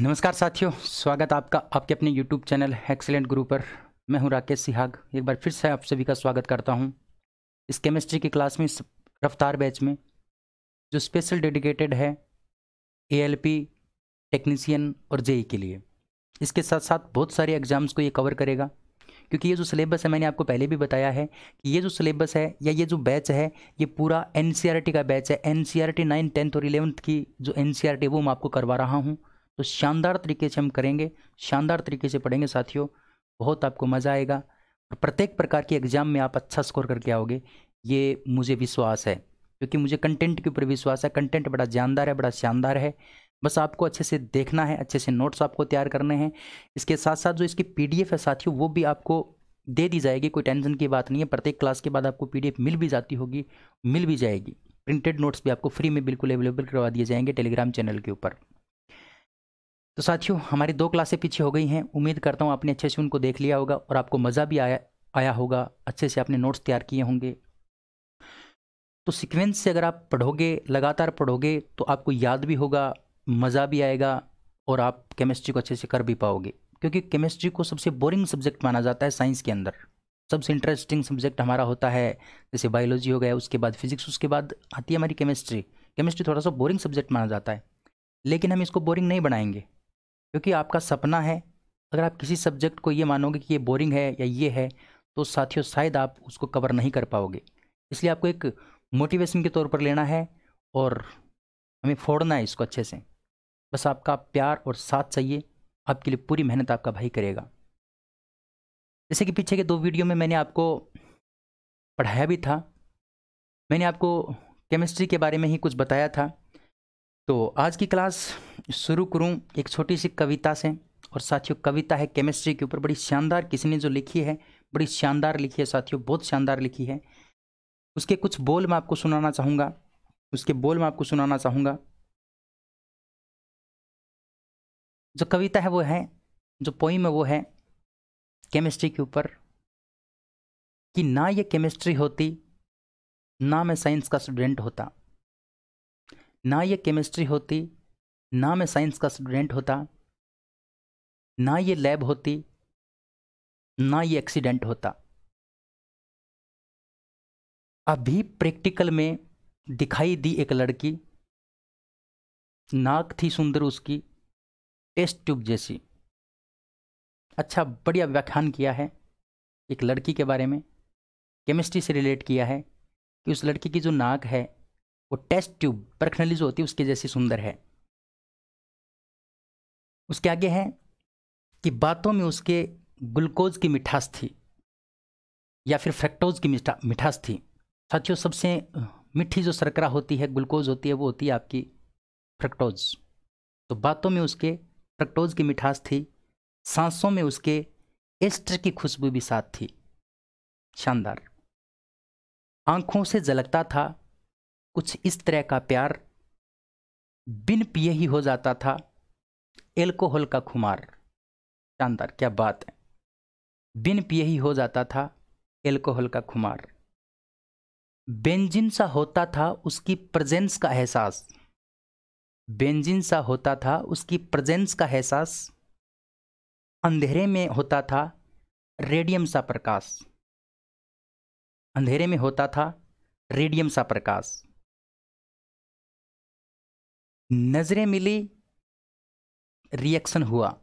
नमस्कार साथियों स्वागत आपका आपके अपने यूट्यूब चैनल एक्सेलेंट गुरु पर मैं हूं राकेश सिहाग एक बार फिर से आप सभी का स्वागत करता हूं इस केमिस्ट्री की क्लास में इस रफ्तार बैच में जो स्पेशल डेडिकेटेड है एएलपी टेक्नीसियन और जेई e के लिए इसके साथ साथ बहुत सारे एग्ज़ाम्स को ये कवर करेगा क्योंकि ये जो सिलेबस है मैंने आपको पहले भी बताया है कि ये जो सिलेबस है या ये जो बैच है ये पूरा एन e का बैच है N C R T nine tenth और इलेवंथ की जो एन सी आर टी वो मैं आपको करवा रहा हूँ तो शानदार तरीके से हम करेंगे शानदार तरीके से पढ़ेंगे साथियों बहुत आपको मज़ा आएगा और प्रत्येक प्रकार के एग्ज़ाम में आप अच्छा स्कोर करके आओगे ये मुझे विश्वास है क्योंकि मुझे कंटेंट के ऊपर विश्वास है कंटेंट बड़ा जानदार है बड़ा शानदार है बस आपको अच्छे से देखना है अच्छे से नोट्स आपको तैयार करने हैं इसके साथ साथ जो इसकी पीडीएफ है साथियों वो भी आपको दे दी जाएगी कोई टेंशन की बात नहीं है प्रत्येक क्लास के बाद आपको पीडीएफ मिल भी जाती होगी मिल भी जाएगी प्रिंटेड नोट्स भी आपको फ्री में बिल्कुल अवेलेबल करवा दिए जाएंगे टेलीग्राम चैनल के ऊपर तो साथियों हमारी दो क्लासें पीछे हो गई हैं उम्मीद करता हूँ आपने अच्छे से उनको देख लिया होगा और आपको मज़ा भी आया आया होगा अच्छे से आपने नोट्स तैयार किए होंगे तो सीक्वेंस से अगर आप पढ़ोगे लगातार पढ़ोगे तो आपको याद भी होगा मज़ा भी आएगा और आप केमिस्ट्री को अच्छे से कर भी पाओगे क्योंकि केमिस्ट्री को सबसे बोरिंग सब्जेक्ट माना जाता है साइंस के अंदर सबसे इंटरेस्टिंग सब्जेक्ट हमारा होता है जैसे बायोलॉजी हो गया उसके बाद फिजिक्स उसके बाद आती है हमारी केमिस्ट्री केमिस्ट्री थोड़ा सा बोरिंग सब्जेक्ट माना जाता है लेकिन हम इसको बोरिंग नहीं बनाएंगे क्योंकि आपका सपना है अगर आप किसी सब्जेक्ट को ये मानोगे कि ये बोरिंग है या ये है तो साथियों शायद आप उसको कवर नहीं कर पाओगे इसलिए आपको एक मोटिवेशन के तौर पर लेना है और हमें फोड़ना है इसको अच्छे से बस आपका प्यार और साथ चाहिए आपके लिए पूरी मेहनत आपका भाई करेगा जैसे कि पीछे के दो वीडियो में मैंने आपको पढ़ाया भी था मैंने आपको केमिस्ट्री के बारे में ही कुछ बताया था तो आज की क्लास शुरू करूँ एक छोटी सी कविता से और साथियों कविता है केमिस्ट्री के ऊपर बड़ी शानदार किसी ने जो लिखी है बड़ी शानदार लिखी है साथियों बहुत शानदार लिखी है उसके कुछ बोल मैं आपको सुनाना चाहूँगा उसके बोल मैं आपको सुनाना चाहूँगा जो कविता है वो है जो पोइम है वो है केमिस्ट्री के ऊपर कि ना ये केमिस्ट्री होती ना मैं साइंस का स्टूडेंट होता ना ये केमिस्ट्री होती ना मैं साइंस का स्टूडेंट होता ना ये लैब होती ना ये एक्सीडेंट होता अभी प्रैक्टिकल में दिखाई दी एक लड़की नाक थी सुंदर उसकी टेस्ट ट्यूब जैसी अच्छा बढ़िया व्याख्यान किया है एक लड़की के बारे में केमिस्ट्री से रिलेट किया है कि उस लड़की की जो नाक है वो टेस्ट ट्यूब परखनली जो होती है उसके जैसी सुंदर है उसके आगे है कि बातों में उसके ग्लूकोज की मिठास थी या फिर फ्रेक्टोज की मिठास थी साथियों सबसे मीठी जो शर्करा होती है ग्लूकोज होती है वो होती है आपकी फ्रेक्टोज तो बातों में उसके फ्रेक्टोज की मिठास थी सांसों में उसके एस्टर की खुशबू भी साथ थी शानदार आंखों से झलकता था कुछ इस तरह का प्यार बिन पिए ही हो जाता था एल्कोहल का खुमार शानदार क्या बात है बिन पिए ही हो जाता था एल्कोहल का खुमार बेंजिन सा होता था उसकी प्रेजेंस का एहसास बेंजिन सा होता था उसकी प्रेजेंस का एहसास अंधेरे में होता था रेडियम सा प्रकाश अंधेरे में होता था रेडियम सा प्रकाश नज़रें मिली रिएक्शन हुआ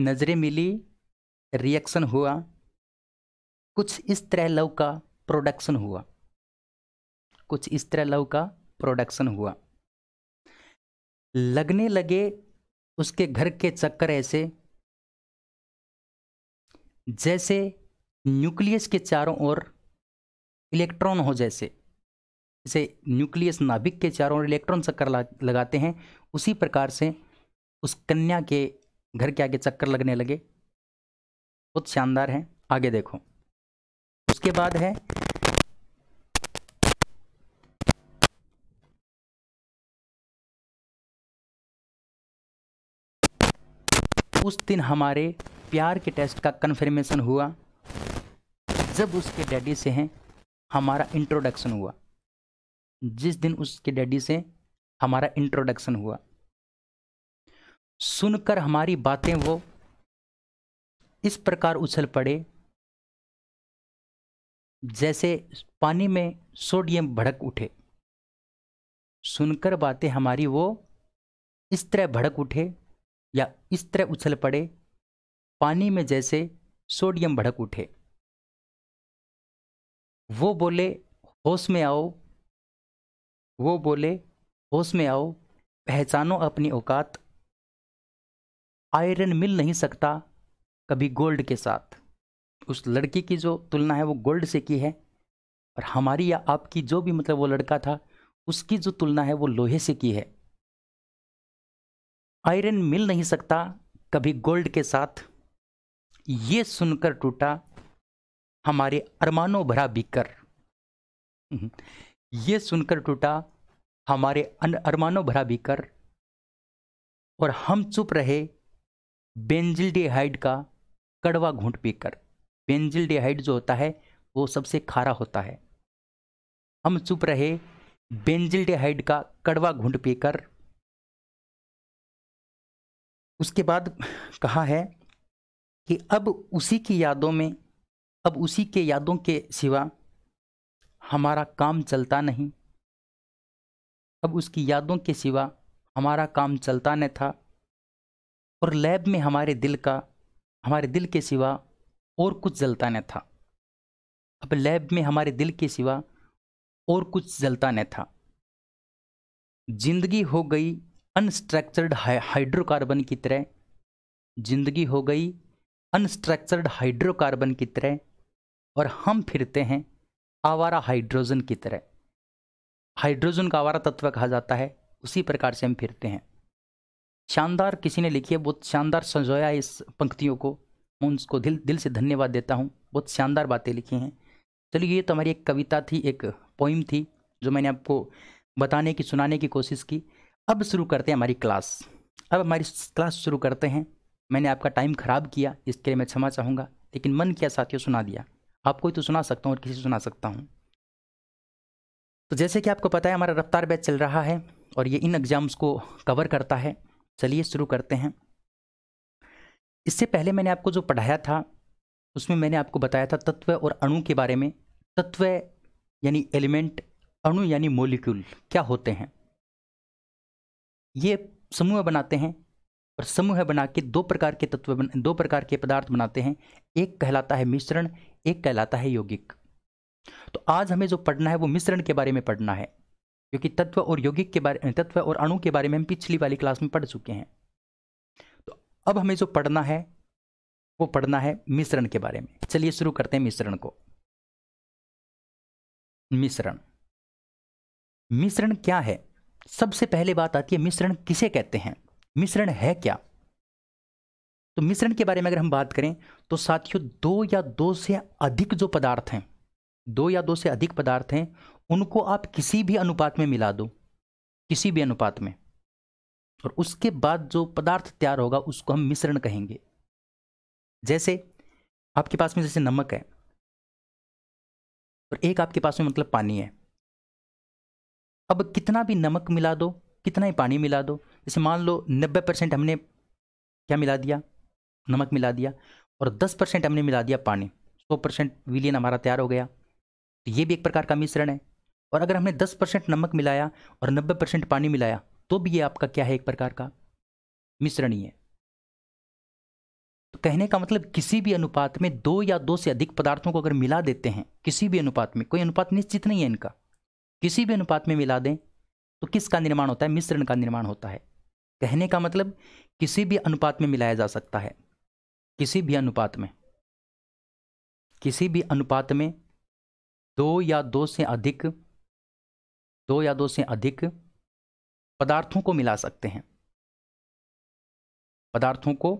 नज़रें मिली रिएक्शन हुआ कुछ इस तरह लव का प्रोडक्शन हुआ कुछ इस तरह लव का प्रोडक्शन हुआ लगने लगे उसके घर के चक्कर ऐसे जैसे न्यूक्लियस के चारों ओर इलेक्ट्रॉन हो जैसे जैसे न्यूक्लियस नाभिक के चारों ओर इलेक्ट्रॉन चक्कर लगाते हैं उसी प्रकार से उस कन्या के घर के आगे चक्कर लगने लगे बहुत शानदार है आगे देखो उसके बाद है उस दिन हमारे प्यार के टेस्ट का कन्फर्मेशन हुआ जब उसके डैडी से हैं हमारा इंट्रोडक्शन हुआ जिस दिन उसके डैडी से हमारा इंट्रोडक्शन हुआ सुनकर हमारी बातें वो इस प्रकार उछल पड़े जैसे पानी में सोडियम भड़क उठे सुनकर बातें हमारी वो इस तरह भड़क उठे या इस तरह उछल पड़े पानी में जैसे सोडियम भड़क उठे वो बोले होश में आओ वो बोले होश में आओ पहचानो अपनी औकात आयरन मिल नहीं सकता कभी गोल्ड के साथ उस लड़की की जो तुलना है वो गोल्ड से की है और हमारी या आपकी जो भी मतलब वो लड़का था उसकी जो तुलना है वो लोहे से की है आयरन मिल नहीं सकता कभी गोल्ड के साथ ये सुनकर टूटा हमारे अरमानों भरा बीकर हम्म। ये सुनकर टूटा हमारे अन अरमानों भरा बीकर और हम चुप रहे बेंजिल डिहाइड का कड़वा घूंट पीकर बेंजिल डिहाइड जो होता है वो सबसे खारा होता है हम चुप रहे बेंजिल डिहाइड का कड़वा घूंट पीकर उसके बाद कहा है कि अब उसी की यादों में अब उसी के यादों के सिवा हमारा काम चलता नहीं अब उसकी यादों के सिवा हमारा काम चलता नहीं था और लैब में हमारे दिल का हमारे दिल के सिवा और कुछ जलता न था अब लैब में हमारे दिल के सिवा और कुछ जलता नहीं था जिंदगी हो गई अनस्ट्रक्चर्ड हाइड्रोकार्बन की तरह जिंदगी हो गई अनस्ट्रक्चर्ड हाइड्रोकार्बन की तरह और हम फिरते हैं आवारा हाइड्रोजन की तरह हाइड्रोजन का आवारा तत्व कहा जाता है उसी प्रकार से हम फिरते हैं शानदार किसी ने लिखी है बहुत शानदार संजोया इस पंक्तियों को मैं उसको दिल दिल से धन्यवाद देता हूँ बहुत शानदार बातें लिखी हैं चलिए ये तो हमारी एक कविता थी एक पोइम थी जो मैंने आपको बताने की सुनाने की कोशिश की अब शुरू करते हैं हमारी क्लास अब हमारी क्लास शुरू करते हैं मैंने आपका टाइम ख़राब किया इसके लिए मैं क्षमा चाहूँगा लेकिन मन किया साथियों सुना दिया आपको ही तो सुना सकता हूँ और किसी सुना सकता हूँ तो जैसे कि आपको पता है हमारा रफ्तार बैच चल रहा है और ये इन एग्ज़ाम्स को कवर करता है चलिए शुरू करते हैं इससे पहले मैंने आपको जो पढ़ाया था उसमें मैंने आपको बताया था तत्व और अणु के बारे में तत्व यानी एलिमेंट अणु यानी मोलिक्यूल क्या होते हैं ये समूह बनाते हैं और समूह बना के दो प्रकार के तत्व बन, दो प्रकार के पदार्थ बनाते हैं एक कहलाता है मिश्रण एक कहलाता है यौगिक तो आज हमें जो पढ़ना है वो मिश्रण के बारे में पढ़ना है क्योंकि तत्व और यौगिक के बारे तत्व और अणु के बारे में हम पिछली वाली क्लास में पढ़ चुके हैं तो अब हमें जो पढ़ना है वो पढ़ना है मिश्रण के बारे में चलिए शुरू करते हैं मिश्रण को मिश्रण मिश्रण क्या है सबसे पहले बात आती है मिश्रण किसे कहते हैं मिश्रण है क्या तो मिश्रण के बारे में अगर हम बात करें तो साथियों दो या दो से अधिक जो पदार्थ हैं दो या दो से अधिक पदार्थ हैं उनको आप किसी भी अनुपात में मिला दो किसी भी अनुपात में और उसके बाद जो पदार्थ तैयार होगा उसको हम मिश्रण कहेंगे जैसे आपके पास में जैसे नमक है और एक आपके पास में मतलब पानी है अब कितना भी नमक मिला दो कितना ही पानी मिला दो जैसे मान लो नब्बे परसेंट हमने क्या मिला दिया नमक मिला दिया और दस परसेंट हमने मिला दिया पानी सौ परसेंट विलियन हमारा तैयार हो गया तो ये भी एक प्रकार का मिश्रण है और अगर हमने दस परसेंट नमक मिलाया और नब्बे परसेंट पानी मिलाया तो भी ये आपका क्या है एक प्रकार का मिश्रण ही है तो कहने का मतलब किसी भी अनुपात में दो या दो से अधिक पदार्थों को अगर मिला देते हैं किसी भी अनुपात में कोई अनुपात निश्चित नहीं है इनका किसी भी अनुपात में मिला दें तो किसका निर्माण होता है मिश्रण का निर्माण होता है कहने का मतलब किसी भी अनुपात में मिलाया जा सकता है किसी भी अनुपात में किसी भी अनुपात में दो या दो से अधिक दो या दो से अधिक पदार्थों को मिला सकते हैं पदार्थों को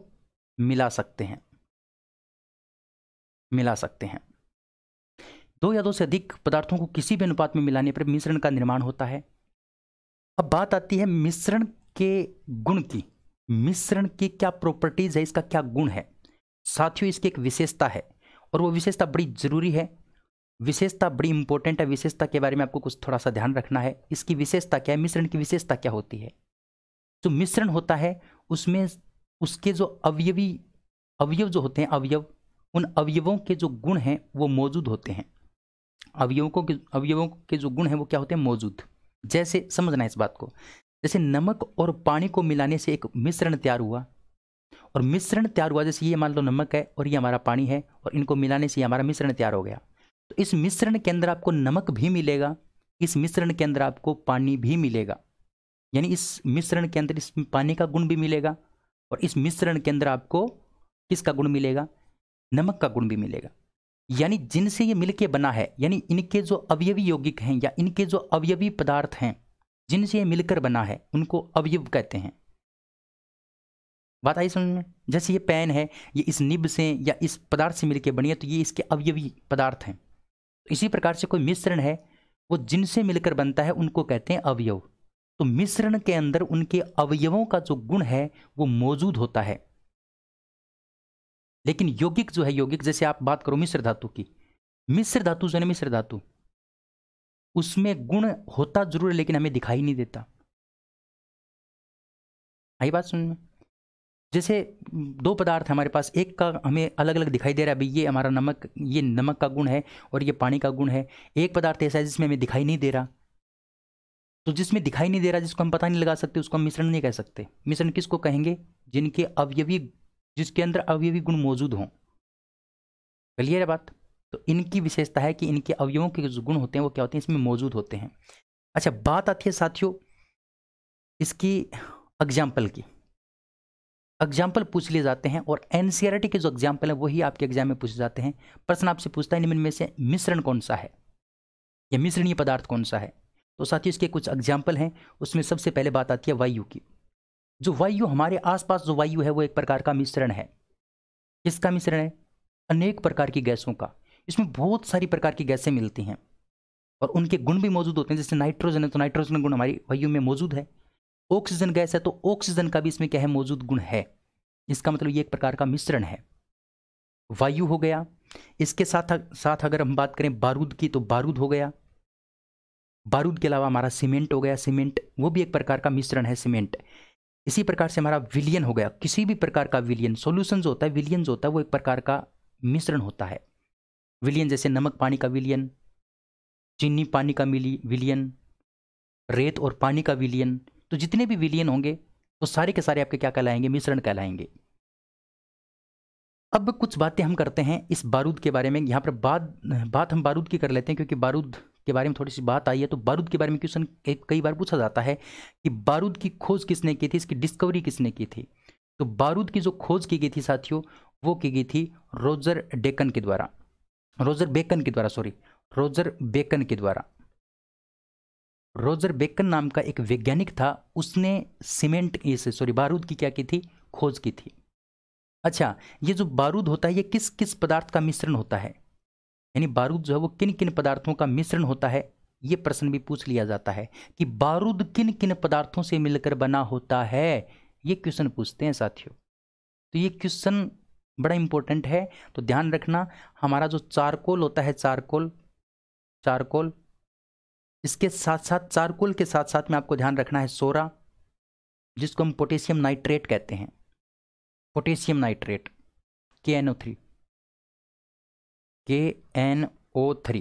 मिला सकते हैं मिला सकते हैं दो या दो से अधिक पदार्थों को किसी भी अनुपात में मिलाने पर मिश्रण का निर्माण होता है अब बात आती है मिश्रण के गुण की मिश्रण की क्या प्रॉपर्टीज है इसका क्या गुण है साथियों इसकी एक विशेषता है और वो विशेषता बड़ी जरूरी है विशेषता बड़ी इंपॉर्टेंट है विशेषता के बारे में आपको कुछ थोड़ा सा ध्यान रखना है इसकी विशेषता क्या है मिश्रण की विशेषता क्या होती है जो मिश्रण होता है उसमें उसके जो अवयवी अवयव जो होते हैं अवयव उन अवयवों के जो गुण हैं वो मौजूद होते हैं अवयवों को अवयवों के जो गुण हैं वो क्या होते हैं मौजूद जैसे समझना है इस बात को जैसे नमक और पानी को मिलाने से एक मिश्रण तैयार हुआ और मिश्रण तैयार हुआ जैसे ये मान लो नमक है और ये हमारा पानी है और इनको मिलाने से हमारा मिश्रण तैयार हो गया तो इस मिश्रण के अंदर आपको नमक भी मिलेगा इस मिश्रण के अंदर आपको पानी भी मिलेगा यानी इस मिश्रण के अंदर इस पानी का गुण भी मिलेगा और इस मिश्रण के अंदर आपको किसका गुण मिलेगा नमक का गुण भी मिलेगा यानी जिनसे ये मिलके बना है यानी इनके जो अवयवी यौगिक हैं या इनके जो अवयवी पदार्थ हैं जिनसे ये मिलकर बना है उनको अवयव कहते हैं बात आई सुन जैसे ये पेन है ये इस निब से या इस पदार्थ से मिलकर बनी है तो ये इसके अवयवी पदार्थ हैं तो इसी प्रकार से कोई मिश्रण है वो जिनसे मिलकर बनता है उनको कहते हैं अवयव तो मिश्रण के अंदर उनके अवयवों का जो गुण है वो मौजूद होता है लेकिन यौगिक जो है यौगिक जैसे आप बात करो मिश्र धातु की मिश्र धातु जो है मिश्र धातु उसमें गुण होता जरूर है लेकिन हमें दिखाई नहीं देता आई बात सुन जैसे दो पदार्थ हमारे पास एक का हमें अलग अलग दिखाई दे रहा है अभी ये हमारा नमक ये नमक का गुण है और ये पानी का गुण है एक पदार्थ ऐसा है जिसमें हमें दिखाई नहीं दे रहा तो जिसमें दिखाई नहीं दे रहा जिसको हम पता नहीं लगा सकते उसको हम मिश्रण नहीं कह सकते मिश्रण किसको कहेंगे जिनके अवयवी जिसके अंदर अवयवी गुण मौजूद हों क्लियर है बात तो इनकी विशेषता है कि इनके अवयवों के जो गुण होते हैं वो क्या होते हैं इसमें मौजूद होते हैं अच्छा बात आती है साथियों इसकी एग्जाम्पल की एग्जाम्पल पूछ लिए जाते हैं और एन e के जो एग्जाम्पल है वही आपके एग्जाम में पूछे जाते हैं प्रश्न आपसे पूछता है निम्न में से मिश्रण कौन सा है या मिश्रणीय पदार्थ कौन सा है तो साथियों इसके कुछ एग्जाम्पल हैं उसमें सबसे पहले बात आती है वायु की जो वायु हमारे आसपास जो वायु है वो एक प्रकार का मिश्रण है किसका मिश्रण है अनेक प्रकार की गैसों का इसमें बहुत सारी प्रकार की गैसें मिलती हैं और उनके गुण भी मौजूद होते हैं जैसे नाइट्रोजन है तो नाइट्रोजन गुण हमारी वायु में मौजूद है ऑक्सीजन गैस है तो ऑक्सीजन का भी इसमें क्या है मौजूद गुण है इसका मतलब ये एक प्रकार का मिश्रण है वायु हो गया इसके साथ साथ अगर हम बात करें बारूद की तो बारूद हो गया बारूद के अलावा हमारा सीमेंट हो गया सीमेंट वो भी एक प्रकार का मिश्रण है सीमेंट इसी प्रकार से हमारा विलियन हो गया किसी भी प्रकार का विलियन सोल्यूशन होता है विलियन होता है वो एक प्रकार का मिश्रण होता है विलियन जैसे नमक पानी का विलियन चीनी पानी का मिली विलियन रेत और पानी का विलियन तो जितने भी विलियन होंगे वो तो सारे के सारे आपके क्या कहलाएंगे मिश्रण कहलाएंगे अब कुछ बातें हम करते हैं इस बारूद के बारे में यहाँ पर बात बात हम बारूद की कर लेते हैं क्योंकि बारूद के बारे में थोड़ी सी बात आई है तो बारूद के बारे में क्वेश्चन कई बार पूछा जाता है कि बारूद की खोज किसने की थी इसकी डिस्कवरी किसने की थी तो बारूद की जो खोज की गई थी साथियों वो की गई थी रोजर डेकन के द्वारा रोजर बेकन के द्वारा सॉरी रोजर बेकन के द्वारा रोजर बेकन नाम का एक वैज्ञानिक था उसने सीमेंट इस सॉरी बारूद की क्या की थी खोज की थी अच्छा ये जो बारूद होता है ये किस किस पदार्थ का मिश्रण होता है यानी बारूद जो है वो किन किन पदार्थों का मिश्रण होता है ये प्रश्न भी पूछ लिया जाता है कि बारूद किन किन पदार्थों से मिलकर बना होता है ये क्वेश्चन पूछते हैं साथियों तो ये क्वेश्चन बड़ा इंपॉर्टेंट है तो ध्यान रखना हमारा जो चारकोल होता है चारकोल चारकोल इसके साथ साथ चारकोल के साथ साथ में आपको ध्यान रखना है सोरा जिसको हम पोटेशियम नाइट्रेट कहते हैं potassium nitrate K N O three K N O three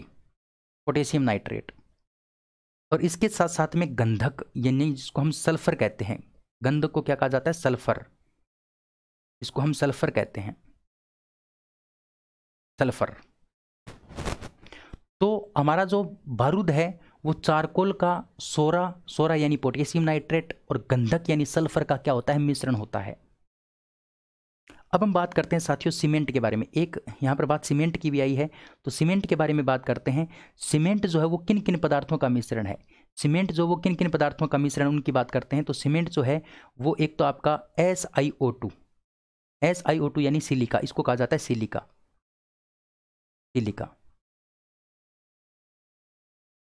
potassium nitrate और इसके साथ साथ में गंधक यानी जिसको हम सल्फर कहते हैं गंधक को क्या कहा जाता है सल्फर इसको हम सल्फर कहते हैं सल्फर तो हमारा जो बारूद है वो चारकोल का सोरा सोरा यानी पोटेशियम नाइट्रेट और गंधक यानी सल्फर का क्या होता है मिश्रण होता है अब हम बात करते हैं साथियों सीमेंट के बारे में एक यहाँ पर बात सीमेंट की भी आई है तो सीमेंट के बारे में बात करते हैं सीमेंट जो है वो किन किन पदार्थों का मिश्रण है सीमेंट जो वो किन किन पदार्थों का मिश्रण उनकी बात करते हैं तो सीमेंट जो है वो एक तो आपका S I O two S I O two यानी सिलिका इसको कहा जाता है सिलिका सिलिका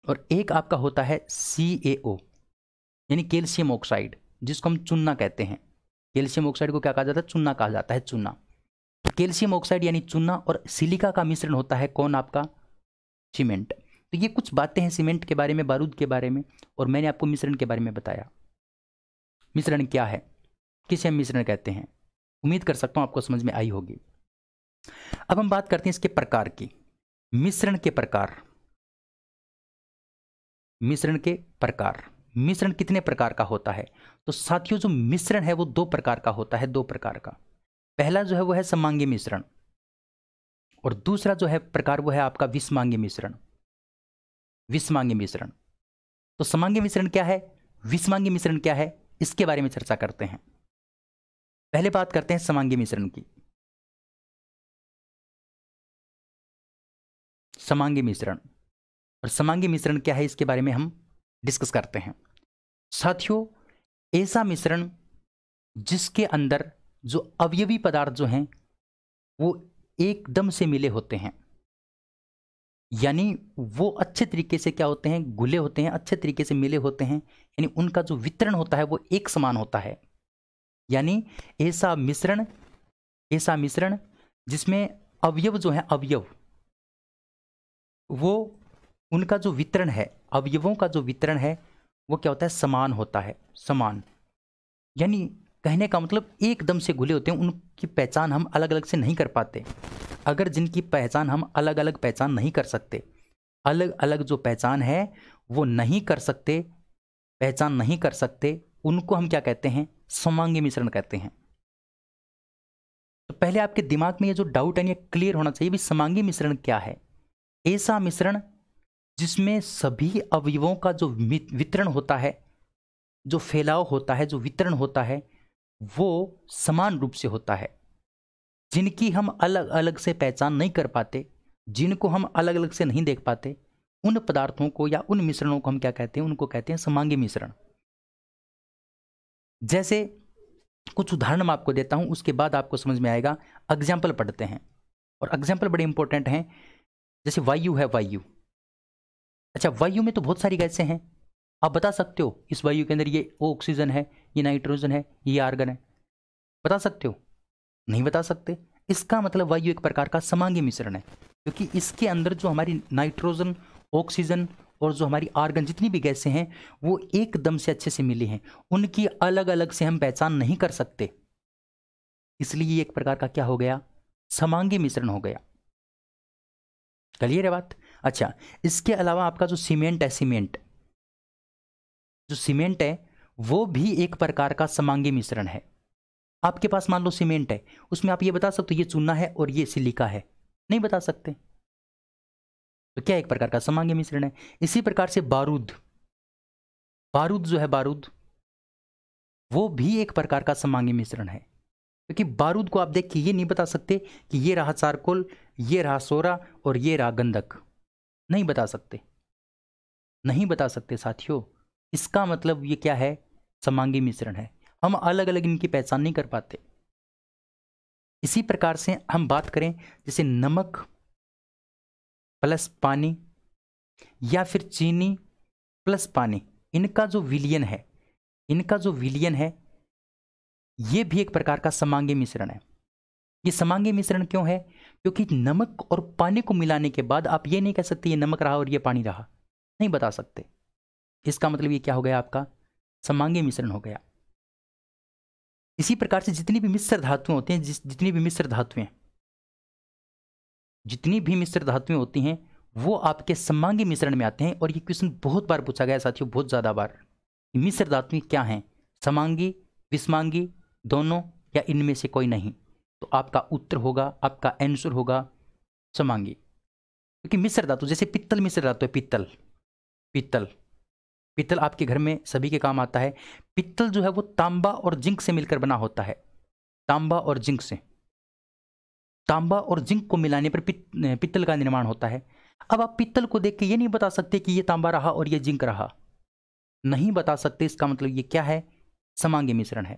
और एक आपका होता है सी ए ओ यानी कैल्शियम ऑक्साइड जिसको हम चुना कहते हैं कैल्शियम ऑक्साइड को क्या कहा जाता है चुना कहा जाता है चूना तो कैल्शियम ऑक्साइड यानी चुन्ना और सिलिका का मिश्रण होता है कौन आपका सीमेंट तो ये कुछ बातें हैं सीमेंट के बारे में बारूद के बारे में और मैंने आपको मिश्रण के बारे में बताया मिश्रण क्या है किसे हम मिश्रण कहते हैं उम्मीद कर सकता हूँ आपको समझ में आई होगी अब हम बात करते हैं इसके प्रकार की मिश्रण के प्रकार मिश्रण के प्रकार मिश्रण कितने प्रकार का होता है तो साथियों जो मिश्रण है वो दो प्रकार का होता है दो प्रकार का पहला जो है वो है समांगी मिश्रण और दूसरा जो है प्रकार वो है आपका विस्मांगी मिश्रण विस्मांगी मिश्रण तो समांगी मिश्रण क्या है विस्मांगी मिश्रण क्या है इसके बारे में चर्चा करते हैं पहले बात करते हैं समांगी मिश्रण की समांगी मिश्रण और समांगी मिश्रण क्या है इसके बारे में हम डिस्कस करते हैं साथियों ऐसा मिश्रण जिसके अंदर जो अवयवी पदार्थ जो हैं वो एकदम से मिले होते हैं यानी वो अच्छे तरीके से क्या होते हैं घुले होते हैं अच्छे तरीके से मिले होते हैं यानी उनका जो वितरण होता है वो एक समान होता है यानी ऐसा मिश्रण ऐसा मिश्रण जिसमें अवयव जो है अवयव वो उनका जो वितरण है अवयवों का जो वितरण है वो क्या होता है समान होता है समान यानी कहने का मतलब एकदम से घुले होते हैं उनकी पहचान हम अलग अलग से नहीं कर पाते अगर जिनकी पहचान हम अलग अलग पहचान नहीं कर सकते अलग अलग जो पहचान है वो नहीं कर सकते पहचान नहीं कर सकते उनको हम क्या कहते हैं समांगी मिश्रण कहते हैं तो पहले आपके दिमाग में ये जो डाउट है ये क्लियर होना चाहिए भी समांगी मिश्रण क्या है ऐसा मिश्रण जिसमें सभी अवयवों का जो वितरण होता है जो फैलाव होता है जो वितरण होता है वो समान रूप से होता है जिनकी हम अलग अलग से पहचान नहीं कर पाते जिनको हम अलग अलग से नहीं देख पाते उन पदार्थों को या उन मिश्रणों को हम क्या कहते हैं उनको कहते हैं समांगी मिश्रण जैसे कुछ उदाहरण मैं आपको देता हूँ उसके बाद आपको समझ में आएगा एग्जाम्पल पढ़ते हैं और एग्जाम्पल बड़े इंपॉर्टेंट हैं जैसे वायु है वायु अच्छा वायु में तो बहुत सारी गैसें हैं आप बता सकते हो इस वायु के अंदर ये ऑक्सीजन है ये नाइट्रोजन है ये आर्गन है बता सकते हो नहीं बता सकते इसका मतलब वायु एक प्रकार का समांगी मिश्रण है क्योंकि इसके अंदर जो हमारी नाइट्रोजन ऑक्सीजन और जो हमारी आर्गन जितनी भी गैसें हैं वो एकदम से अच्छे से मिली हैं उनकी अलग अलग से हम पहचान नहीं कर सकते इसलिए एक प्रकार का क्या हो गया समांगी मिश्रण हो गया क्लियर है बात अच्छा इसके अलावा आपका जो सीमेंट है सीमेंट जो सीमेंट है वो भी एक प्रकार का समांगी मिश्रण है आपके पास मान लो सीमेंट है उसमें आप ये बता सकते हो ये चूना है और ये सिलिका है नहीं बता सकते तो क्या एक प्रकार का समांगी मिश्रण है इसी प्रकार से बारूद बारूद जो है बारूद वो भी एक प्रकार का समांगी मिश्रण है क्योंकि तो बारूद को आप देख के ये नहीं बता सकते कि ये रहा चारकोल ये रहा सोरा और ये रहा गंधक नहीं बता सकते नहीं बता सकते साथियों इसका मतलब ये क्या है समांगी मिश्रण है हम अलग अलग इनकी पहचान नहीं कर पाते इसी प्रकार से हम बात करें जैसे नमक प्लस पानी या फिर चीनी प्लस पानी इनका जो विलियन है इनका जो विलियन है यह भी एक प्रकार का समांगी मिश्रण है ये समांगी मिश्रण क्यों है क्योंकि नमक और पानी को मिलाने के बाद आप ये नहीं कह सकते ये नमक रहा और ये पानी रहा नहीं बता सकते इसका मतलब ये क्या हो गया आपका समांगी मिश्रण हो गया इसी प्रकार से जितनी भी मिश्र धातुएं होती हैं जितनी भी मिश्र धातुएं जितनी भी मिश्र धातुएं होती हैं वो आपके समांगी मिश्रण में आते हैं और ये क्वेश्चन बहुत बार पूछा गया साथियों बहुत ज़्यादा बार मिश्र धातुएं क्या हैं समांगी विस्मांगी दोनों या इनमें से कोई नहीं तो आपका उत्तर होगा आपका आंसर होगा समांगी क्योंकि मिश्र धातु जैसे पित्तल मिश्र धातु है पित्तल पित्तल पित्तल आपके घर में सभी के काम आता है पित्तल जो है वो तांबा और जिंक से मिलकर बना होता है तांबा और जिंक से तांबा और जिंक को मिलाने पर पित, पित्तल का निर्माण होता है अब आप पित्तल को देख के ये नहीं बता सकते कि ये तांबा रहा और ये जिंक रहा नहीं बता सकते इसका मतलब ये क्या है समांगी मिश्रण है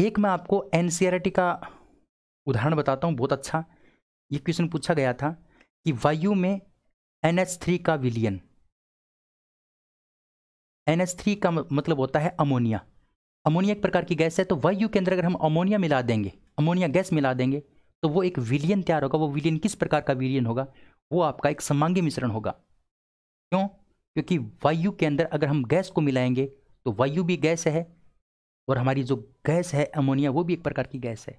एक मैं आपको एनसीआरटी का उदाहरण बताता हूं बहुत अच्छा ये क्वेश्चन पूछा गया था कि वायु में एन थ्री का विलियन एन थ्री का मतलब होता है अमोनिया अमोनिया एक प्रकार की गैस है तो वायु के अंदर अगर हम अमोनिया मिला देंगे अमोनिया गैस मिला देंगे तो वो एक विलियन तैयार होगा वो विलियन किस प्रकार का विलियन होगा वो आपका एक समांगी मिश्रण होगा क्यों क्योंकि वायु के अंदर अगर हम गैस को मिलाएंगे तो वायु भी गैस है और हमारी जो गैस है अमोनिया वो भी एक प्रकार की गैस है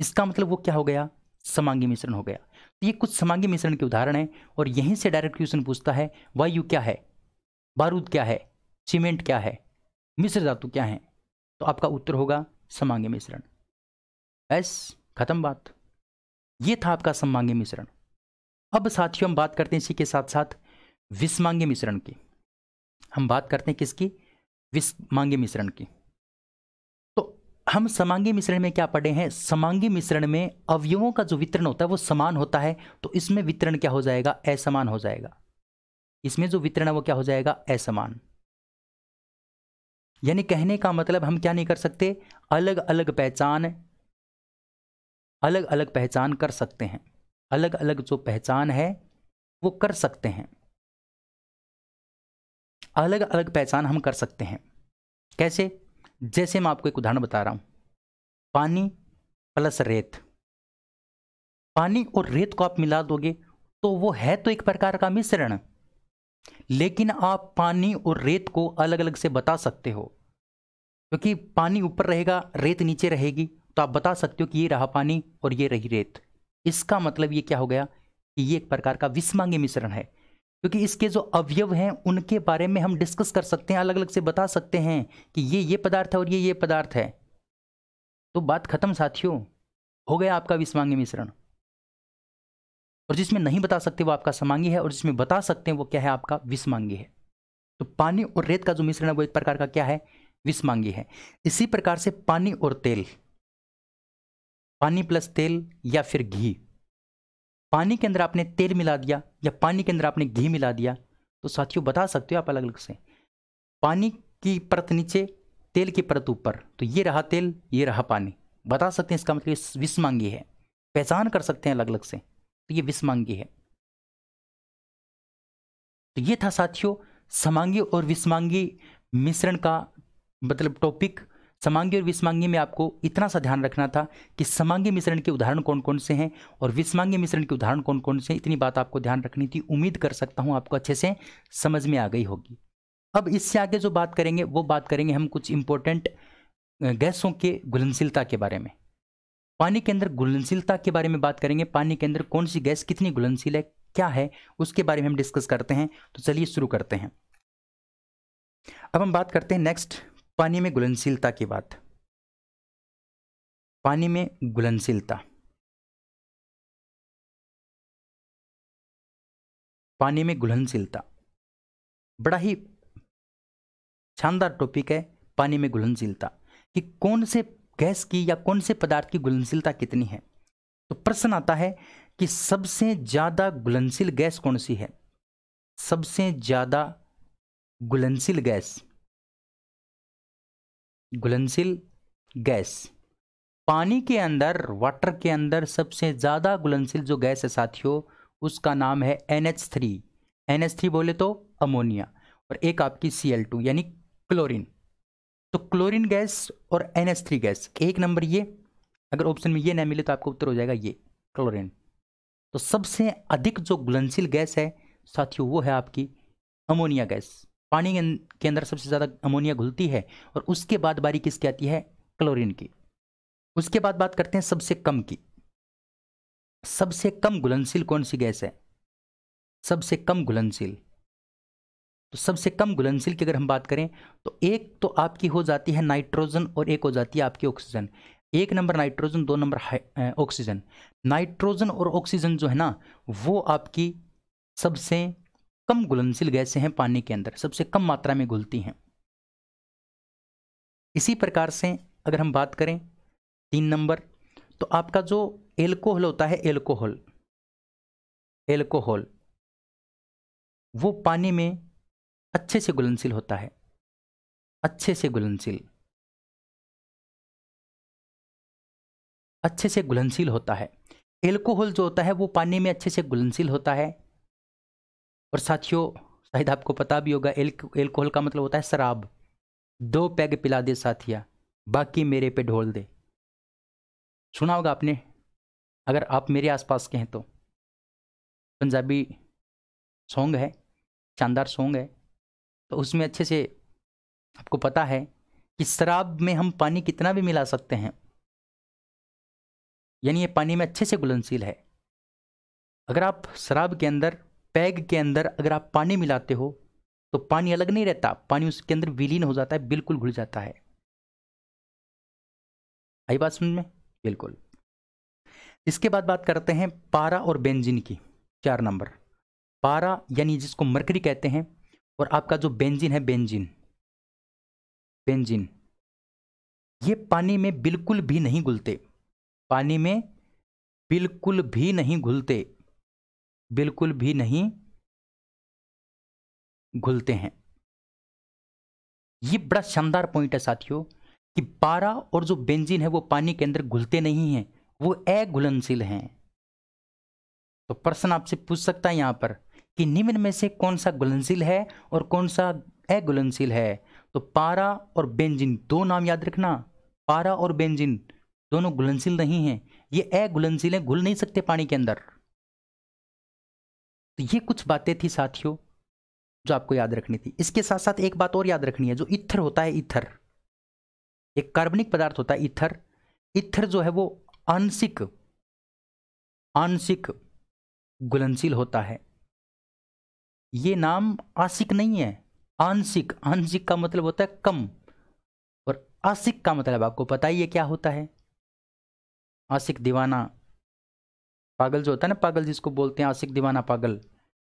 इसका मतलब वो क्या हो गया समांगी मिश्रण हो गया तो ये कुछ समांगी मिश्रण के उदाहरण हैं और यहीं से डायरेक्ट क्वेश्चन पूछता है वायु क्या है बारूद क्या है सीमेंट क्या है मिश्र धातु क्या है तो आपका उत्तर होगा समांगी मिश्रण बस खत्म बात ये था आपका सममांगी मिश्रण अब साथियों हम बात करते हैं इसी के साथ साथ विषमांगी मिश्रण की हम बात करते हैं किसकी विषमांगी मिश्रण की तो हम समांगी मिश्रण में क्या पढ़े हैं समांगी मिश्रण में अवयवों का जो वितरण होता है वो समान होता है तो इसमें वितरण क्या हो जाएगा असमान हो जाएगा इसमें जो वितरण है वो क्या हो जाएगा असमान यानी कहने का मतलब हम क्या नहीं कर सकते अलग अलग पहचान अलग अलग पहचान कर सकते हैं अलग अलग जो पहचान है वो कर सकते हैं अलग अलग पहचान हम कर सकते हैं कैसे जैसे मैं आपको एक उदाहरण बता रहा हूं पानी प्लस रेत पानी और रेत को आप मिला दोगे तो वो है तो एक प्रकार का मिश्रण लेकिन आप पानी और रेत को अलग अलग से बता सकते हो क्योंकि पानी ऊपर रहेगा रेत नीचे रहेगी तो आप बता सकते हो कि ये रहा पानी और ये रही रेत इसका मतलब ये क्या हो गया कि ये एक प्रकार का विस्मांगी मिश्रण है क्योंकि इसके जो अवयव हैं उनके बारे में हम डिस्कस कर सकते हैं अलग अलग से बता सकते हैं कि ये ये पदार्थ है और ये ये पदार्थ है तो बात खत्म साथियों हो गया आपका विस्मांगी मिश्रण और जिसमें नहीं बता सकते वो आपका समांगी है और जिसमें बता सकते हैं वो क्या है आपका विस्मांगी है तो पानी और रेत का जो मिश्रण है वो एक प्रकार का क्या है विस्मांगी है इसी प्रकार से पानी और तेल पानी प्लस तेल या फिर घी पानी के अंदर आपने तेल मिला दिया या पानी के अंदर आपने घी मिला दिया तो साथियों बता सकते हो आप अलग अलग से पानी की परत नीचे तेल की परत ऊपर तो ये रहा तेल ये रहा पानी बता सकते हैं इसका मतलब विषमांगी है पहचान कर सकते हैं अलग अलग से तो ये विषमांगी है तो ये था साथियों समांगी और विषमांगी मिश्रण का मतलब टॉपिक समांगी और विस्मांगी में आपको इतना सा ध्यान रखना था कि समांगी मिश्रण के उदाहरण कौन कौन से हैं और विस्मांगी मिश्रण के उदाहरण कौन कौन से हैं इतनी बात आपको ध्यान रखनी थी उम्मीद कर सकता हूँ आपको अच्छे से समझ में आ गई होगी अब इससे आगे जो बात करेंगे वो बात करेंगे हम कुछ इंपॉर्टेंट गैसों के घुलनशीलता के बारे में पानी के अंदर घुलनशीलता के बारे में बात करेंगे पानी के अंदर कौन सी गैस कितनी घुलनशील है क्या है उसके बारे में हम डिस्कस करते हैं तो चलिए शुरू करते हैं अब हम बात करते हैं नेक्स्ट पानी में घुलनशीलता की बात पानी में घुलनशीलता पानी में घुलनशीलता बड़ा ही शानदार टॉपिक है पानी में घुलनशीलता कि कौन से गैस की या कौन से पदार्थ की घुलनशीलता कितनी है तो प्रश्न आता है कि सबसे ज़्यादा घुलनशील गैस कौन सी है सबसे ज़्यादा घुलनशील गैस घुलनशील गैस पानी के अंदर वाटर के अंदर सबसे ज़्यादा घुलनशील जो गैस है साथियों उसका नाम है N H three N H three बोले तो अमोनिया और एक आपकी सी एल टू यानी क्लोरीन तो क्लोरीन गैस और एन एच थ्री गैस एक नंबर ये अगर ऑप्शन में ये ना मिले तो आपका उत्तर हो जाएगा ये क्लोरीन तो सबसे अधिक जो घुलनशील गैस है साथियों वो है आपकी अमोनिया गैस पानी अं-, के अंदर सबसे ज़्यादा अमोनिया घुलती है और उसके बाद बारी किसकी आती है क्लोरीन की उसके बाद बात करते हैं सबसे कम की सबसे कम घुलनशील कौन सी गैस है सबसे कम घुलनशील तो सबसे कम घुलनशील की अगर हम बात करें तो एक तो आपकी हो जाती है नाइट्रोजन और एक हो जाती है आपकी ऑक्सीजन एक नंबर नाइट्रोजन दो नंबर ऑक्सीजन नाइट्रोजन और ऑक्सीजन जो है ना वो आपकी सबसे कम घुलनशील गैसें हैं पानी के अंदर सबसे कम मात्रा में घुलती हैं इसी प्रकार से अगर हम बात करें तीन नंबर तो आपका जो एल्कोहल होता है एल्कोहल एल्कोहल वो पानी में अच्छे से घुलनशील होता है अच्छे से घुलनशील अच्छे से घुलनशील होता है एल्कोहल जो होता है वो पानी में अच्छे से घुलनशील होता है और साथियों शायद आपको पता भी होगा एल्कोहल का मतलब होता है शराब दो पैग पिला दे साथिया बाकी मेरे पे ढोल दे सुना होगा आपने अगर आप मेरे आसपास के हैं तो पंजाबी सॉन्ग है शानदार सॉन्ग है तो उसमें अच्छे से आपको पता है कि शराब में हम पानी कितना भी मिला सकते हैं यानी ये पानी में अच्छे से घुलनशील है अगर आप शराब के अंदर पैग के अंदर अगर आप पानी मिलाते हो तो पानी अलग नहीं रहता पानी उसके अंदर विलीन हो जाता है बिल्कुल घुल जाता है आई बात समझ में बिल्कुल इसके बाद बात करते हैं पारा और बेंजिन की चार नंबर पारा यानी जिसको मरकरी कहते हैं और आपका जो बेंजिन है बेंजिन बेंजिन ये पानी में बिल्कुल भी नहीं घुलते पानी में बिल्कुल भी नहीं घुलते बिल्कुल भी नहीं घुलते हैं ये बड़ा शानदार पॉइंट है साथियों कि पारा और जो बेंजीन है वो पानी के अंदर घुलते नहीं हैं वो अघुलनशील हैं तो प्रश्न आपसे पूछ सकता है यहां पर कि निम्न में से कौन सा घुलनशील है और कौन सा अघुलनशील है तो पारा और बेंजिन दो नाम याद रखना पारा और बेंजिन दोनों घुलनशील नहीं है ये अघुलनशील है घुल नहीं सकते पानी के अंदर तो ये कुछ बातें थी साथियों जो आपको याद रखनी थी इसके साथ साथ एक बात और याद रखनी है जो इथर होता है इथर एक कार्बनिक पदार्थ होता है इथर इथर जो है वो आंशिक आंशिक घुलनशील होता है ये नाम आशिक नहीं है आंशिक आंशिक का मतलब होता है कम और आशिक का मतलब आपको पता ही है क्या होता है आशिक दीवाना पागल जो होता है ना पागल जिसको बोलते हैं आशिक दीवाना पागल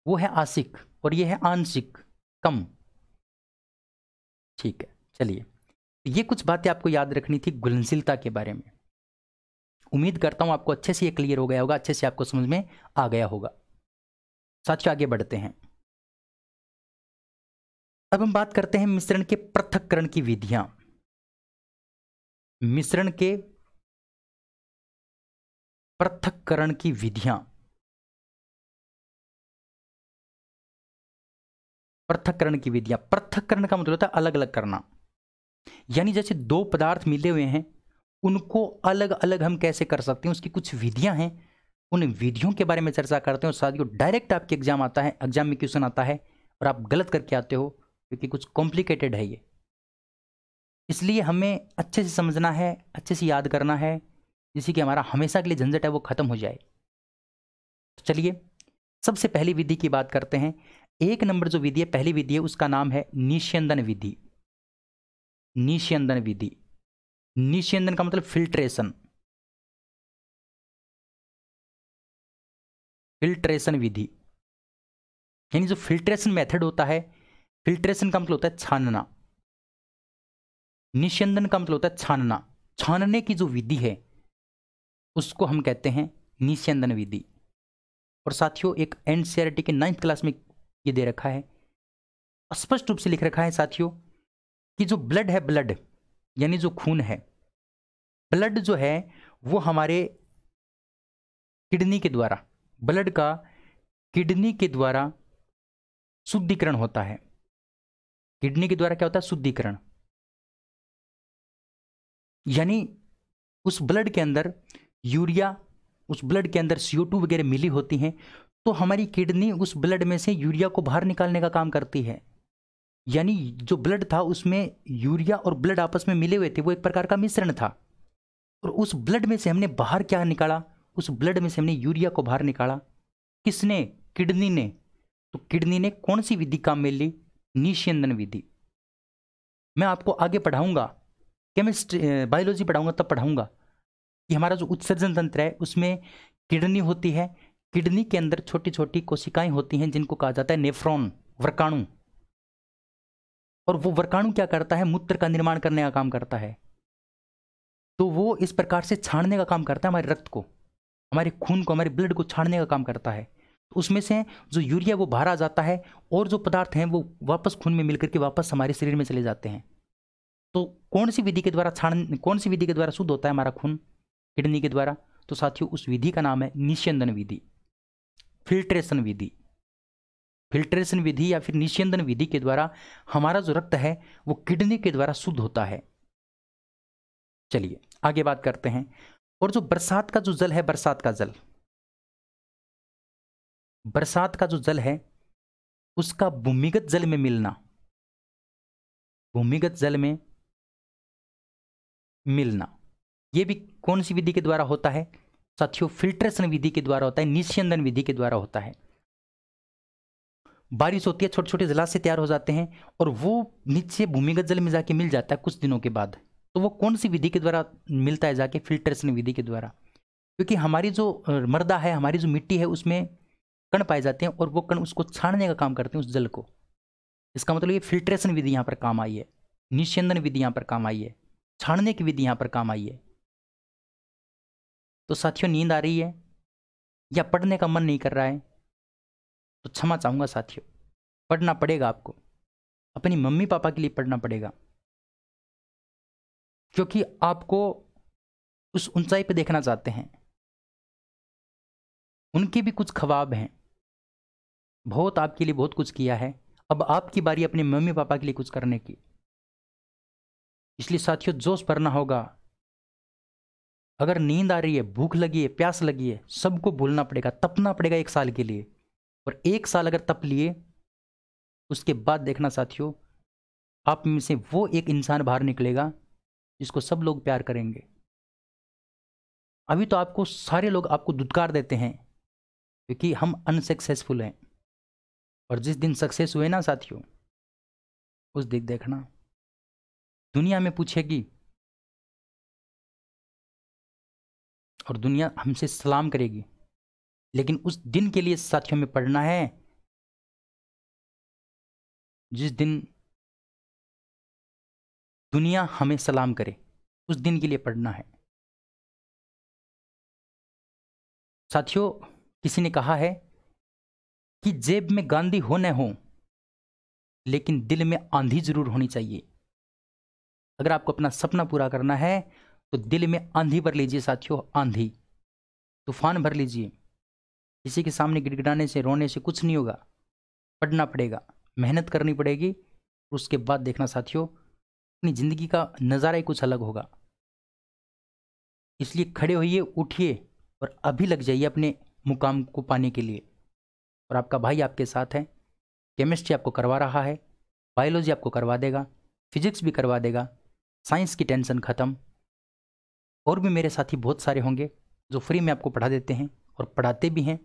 वो है आशिक और ये है आंशिक कम ठीक है चलिए ये कुछ बातें आपको याद रखनी थी घुलनशीलता के बारे में उम्मीद करता हूं आपको अच्छे से ये क्लियर हो गया होगा अच्छे से आपको समझ में आ गया होगा साथ आगे बढ़ते हैं अब हम बात करते हैं मिश्रण के पृथककरण की विधियां मिश्रण के पृथककरण की विधियां पृथककरण की विधियां पृथककरण का मतलब होता है अलग अलग करना यानी जैसे दो पदार्थ मिले हुए हैं उनको अलग अलग हम कैसे कर सकते हैं उसकी कुछ विधियां हैं उन विधियों के बारे में चर्चा करते हैं और साथियों डायरेक्ट आपके एग्जाम आता है एग्जाम में क्वेश्चन आता है और आप गलत करके आते हो क्योंकि कुछ कॉम्प्लिकेटेड है ये इसलिए हमें अच्छे से समझना है अच्छे से याद करना है जिससे कि हमारा हमेशा के लिए झंझट है वो खत्म हो जाए तो चलिए सबसे पहली विधि की बात करते हैं एक नंबर जो विधि है पहली विधि है उसका नाम है निश्यंदन विधि निश्यंदन विधि निश्यंदन का मतलब फिल्ट्रेशन फिल्ट्रेशन विधि यानी जो फिल्ट्रेशन मेथड होता है फिल्ट्रेशन का मतलब होता है छानना निश्यंदन का मतलब होता है छानना छानने की जो विधि है उसको हम कहते हैं निस्यंदन विधि और साथियों एक एन e के नाइन्थ क्लास में ये दे रखा है स्पष्ट रूप से लिख रखा है साथियों कि जो ब्लड है ब्लड यानी जो खून है ब्लड जो है वो हमारे किडनी के द्वारा ब्लड का किडनी के द्वारा शुद्धिकरण होता है किडनी के द्वारा क्या होता है शुद्धिकरण यानी उस ब्लड के अंदर यूरिया उस ब्लड के अंदर सी वगैरह मिली होती हैं तो हमारी किडनी उस ब्लड में से यूरिया को बाहर निकालने का काम करती है यानी जो ब्लड था उसमें यूरिया और ब्लड आपस में मिले हुए थे वो एक प्रकार का मिश्रण था और उस ब्लड में से हमने बाहर क्या निकाला उस ब्लड में से हमने यूरिया को बाहर निकाला किसने किडनी ने तो किडनी ने कौन सी विधि काम में ली निशियंदन विधि मैं आपको आगे पढ़ाऊंगा केमिस्ट्री बायोलॉजी पढ़ाऊंगा तब पढ़ाऊंगा कि हमारा जो उत्सर्जन तंत्र है उसमें किडनी होती है किडनी के अंदर छोटी छोटी कोशिकाएं होती हैं जिनको कहा जाता है नेफ्रॉन वर्काणु और वो वर्काणु क्या करता है मूत्र का निर्माण करने का काम करता है तो वो इस प्रकार से छाणने का काम करता है हमारे रक्त को हमारे खून को हमारे ब्लड को छाणने का काम करता है तो उसमें से जो यूरिया वो बाहर आ जाता है और जो पदार्थ हैं वो वापस खून में मिलकर के वापस हमारे शरीर में चले जाते हैं तो कौन सी विधि के द्वारा छाण कौन सी विधि के द्वारा शुद्ध होता है हमारा खून किडनी के द्वारा तो साथियों उस विधि का नाम है निस्यंदन विधि फिल्ट्रेशन विधि फिल्ट्रेशन विधि या फिर निस्यंदन विधि के द्वारा हमारा जो रक्त है वो किडनी के द्वारा शुद्ध होता है चलिए आगे बात करते हैं और जो बरसात का जो जल है बरसात का जल बरसात का जो जल है उसका भूमिगत जल में मिलना भूमिगत जल में मिलना ये भी कौन सी विधि के द्वारा होता है साथियों फिल्ट्रेशन विधि के द्वारा होता है निस्यंदन विधि के द्वारा होता है बारिश होती है छोटे छोटे जलाशय तैयार हो जाते हैं और वो नीचे भूमिगत जल में जाके मिल जाता है कुछ दिनों के बाद तो वो कौन सी विधि के द्वारा मिलता है जाके फिल्ट्रेशन विधि के द्वारा क्योंकि हमारी जो मर्दा है हमारी जो मिट्टी है उसमें कण पाए जाते हैं और वो कण उसको छाड़ने का काम करते हैं उस जल को इसका मतलब ये फिल्ट्रेशन विधि यहाँ पर काम आई है निस्यंदन विधि यहाँ पर काम आई है छाड़ने की विधि यहाँ पर काम आई है तो साथियों नींद आ रही है या पढ़ने का मन नहीं कर रहा है तो क्षमा चाहूँगा साथियों पढ़ना पड़ेगा आपको अपनी मम्मी पापा के लिए पढ़ना पड़ेगा क्योंकि आपको उस ऊंचाई पे देखना चाहते हैं उनके भी कुछ ख्वाब हैं बहुत आपके लिए बहुत कुछ किया है अब आपकी बारी अपने मम्मी पापा के लिए कुछ करने की इसलिए साथियों जोश भरना होगा अगर नींद आ रही है भूख लगी है प्यास लगी है सबको भूलना पड़ेगा तपना पड़ेगा एक साल के लिए और एक साल अगर तप लिए उसके बाद देखना साथियों आप में से वो एक इंसान बाहर निकलेगा जिसको सब लोग प्यार करेंगे अभी तो आपको सारे लोग आपको दुदकार देते हैं क्योंकि हम अनसक्सेसफुल हैं और जिस दिन सक्सेस हुए ना साथियों उस दिन देखना दुनिया में पूछेगी और दुनिया हमसे सलाम करेगी लेकिन उस दिन के लिए साथियों में पढ़ना है जिस दिन दुनिया हमें सलाम करे उस दिन के लिए पढ़ना है साथियों किसी ने कहा है कि जेब में गांधी हो न हो लेकिन दिल में आंधी जरूर होनी चाहिए अगर आपको अपना सपना पूरा करना है तो दिल में आंधी भर लीजिए साथियों आंधी तूफान भर लीजिए किसी के सामने गिड़गिड़ाने से रोने से कुछ नहीं होगा पढ़ना पड़ेगा मेहनत करनी पड़ेगी उसके बाद देखना साथियों अपनी ज़िंदगी का नज़ारा ही कुछ अलग होगा इसलिए खड़े होइए उठिए और अभी लग जाइए अपने मुकाम को पाने के लिए और आपका भाई आपके साथ है केमिस्ट्री आपको करवा रहा है बायोलॉजी आपको करवा देगा फिजिक्स भी करवा देगा साइंस की टेंशन ख़त्म और भी मेरे साथी बहुत सारे होंगे जो फ्री में आपको पढ़ा देते हैं और पढ़ाते भी हैं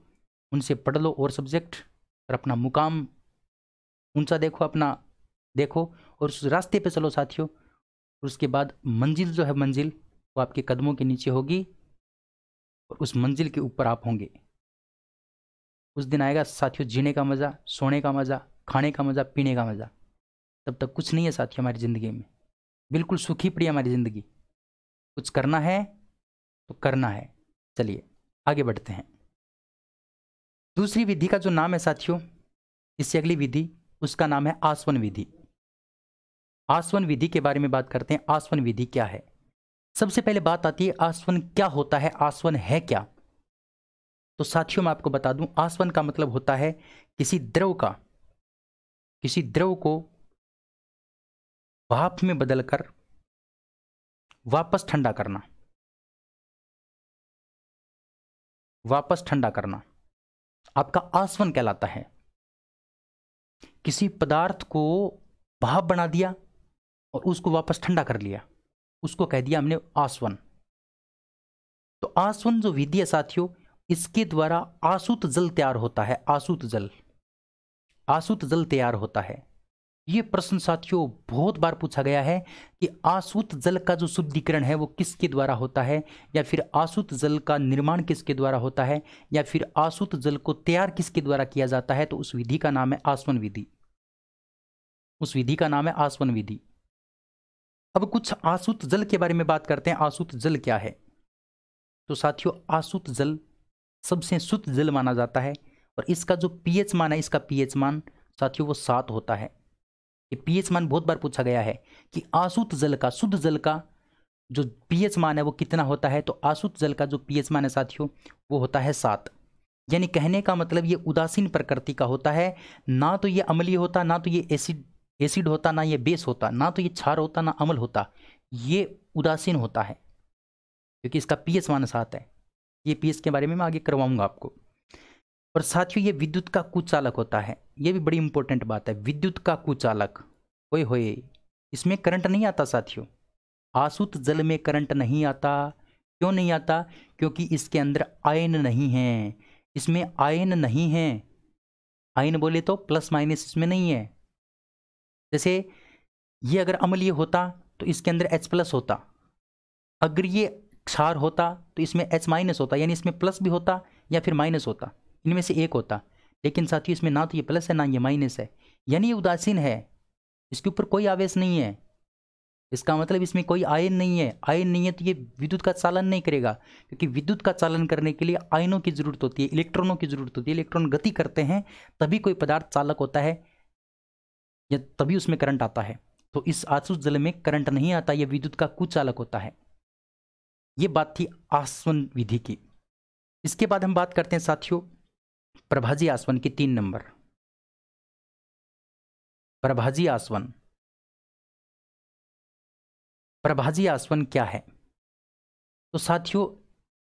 उनसे पढ़ लो और सब्जेक्ट और अपना मुकाम ऊंचा देखो अपना देखो और उस रास्ते पे चलो साथियों उसके बाद मंजिल जो है मंजिल वो आपके कदमों के नीचे होगी और उस मंजिल के ऊपर आप होंगे उस दिन आएगा साथियों जीने का मज़ा सोने का मज़ा खाने का मज़ा पीने का मज़ा तब तक कुछ नहीं है साथियों हमारी ज़िंदगी में बिल्कुल सुखी पड़ी हमारी ज़िंदगी कुछ करना है तो करना है चलिए आगे बढ़ते हैं दूसरी विधि का जो नाम है साथियों इससे अगली विधि उसका नाम है आसवन विधि आसवन विधि के बारे में बात करते हैं आसवन विधि क्या है सबसे पहले बात आती है आसवन क्या होता है आसवन है क्या तो साथियों मैं आपको बता दूं आसवन का मतलब होता है किसी द्रव का किसी द्रव को भाप में बदलकर वापस ठंडा करना वापस ठंडा करना आपका आसवन कहलाता है किसी पदार्थ को भाप बना दिया और उसको वापस ठंडा कर लिया उसको कह दिया हमने आसवन तो आसवन जो विधि है साथियों इसके द्वारा आसूत जल तैयार होता है आसूत जल आसूत जल तैयार होता है ये प्रश्न साथियों बहुत बार पूछा गया है कि आसूत जल का जो शुद्धिकरण है वो किसके द्वारा होता है या फिर आसूत जल का निर्माण किसके द्वारा होता है या फिर आसूत जल को तैयार किसके द्वारा किया जाता है तो उस विधि का नाम है आसवन विधि उस विधि का नाम है आसवन विधि अब कुछ आसूत जल के बारे में बात करते हैं आसूत जल क्या है तो साथियों आसूत जल सबसे शुद्ध जल माना जाता है और इसका जो पीएच मान है इसका पीएच मान साथियों वो सात होता है ये पीएच मान बहुत बार पूछा गया है कि आसुत जल का शुद्ध जल का जो पीएच मान है वो कितना होता है तो आसुत जल का जो पीएच मान है साथियों वो होता है सात यानी कहने का मतलब ये उदासीन प्रकृति का होता है ना तो ये अम्लीय होता ना तो ये एसिड एसिड होता ना ये बेस होता ना तो ये क्षार होता ना अम्ल होता ये उदासीन होता है क्योंकि इसका पीएच मान सात है ये पीएच के बारे में मैं आगे करवाऊंगा आपको और साथियों ये विद्युत का कुचालक होता है ये भी बड़ी इंपॉर्टेंट बात है विद्युत का कुचालक ओए होए इसमें करंट नहीं आता साथियों आसुत तो जल में करंट नहीं आता क्यों नहीं आता क्योंकि इसके अंदर आयन नहीं है इसमें आयन नहीं है आयन बोले तो प्लस माइनस इसमें नहीं है जैसे ये अगर अमलीय होता तो इसके अंदर एच प्लस होता अगर ये क्षार होता तो इसमें एच माइनस होता यानी इसमें प्लस भी होता या फिर माइनस होता इनमें से एक होता लेकिन साथियों इसमें ना तो ये प्लस है ना ये माइनस है यानी ये उदासीन है इसके ऊपर कोई आवेश नहीं है इसका मतलब इसमें कोई आयन नहीं है आयन नहीं है तो ये विद्युत का चालन नहीं करेगा क्योंकि विद्युत का चालन करने के लिए आयनों की ज़रूरत होती है इलेक्ट्रॉनों की ज़रूरत होती है इलेक्ट्रॉन गति करते हैं तभी कोई पदार्थ चालक होता है या तभी उसमें करंट आता है तो इस आसुस जल में करंट नहीं आता यह विद्युत का कुचालक होता है यह बात थी आसवन विधि की इसके बाद हम बात करते हैं साथियों प्रभाजी आसवन की तीन नंबर प्रभाजी आसवन प्रभाजी आसवन क्या है तो साथियों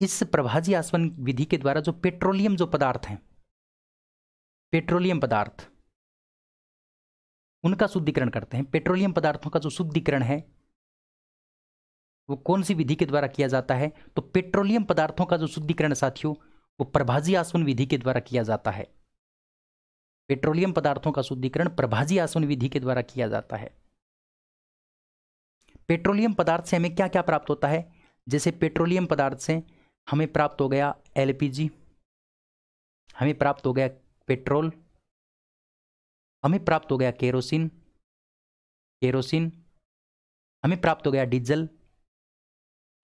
इस प्रभाजी आसवन विधि के द्वारा जो पेट्रोलियम जो पदार्थ हैं पेट्रोलियम पदार्थ उनका शुद्धिकरण करते हैं पेट्रोलियम पदार्थों का जो शुद्धिकरण है वो कौन सी विधि के द्वारा किया जाता है तो पेट्रोलियम पदार्थों का जो शुद्धिकरण साथियों वो प्रभाजी आसवन विधि के द्वारा किया जाता है पेट्रोलियम पदार्थों का शुद्धिकरण प्रभाजी आसवन विधि के द्वारा किया जाता है पेट्रोलियम पदार्थ से हमें क्या क्या प्राप्त होता है जैसे पेट्रोलियम पदार्थ से हमें प्राप्त हो गया एलपीजी हमें प्राप्त हो गया पेट्रोल हमें प्राप्त हो गया केरोसिन केरोसिन हमें प्राप्त हो गया डीजल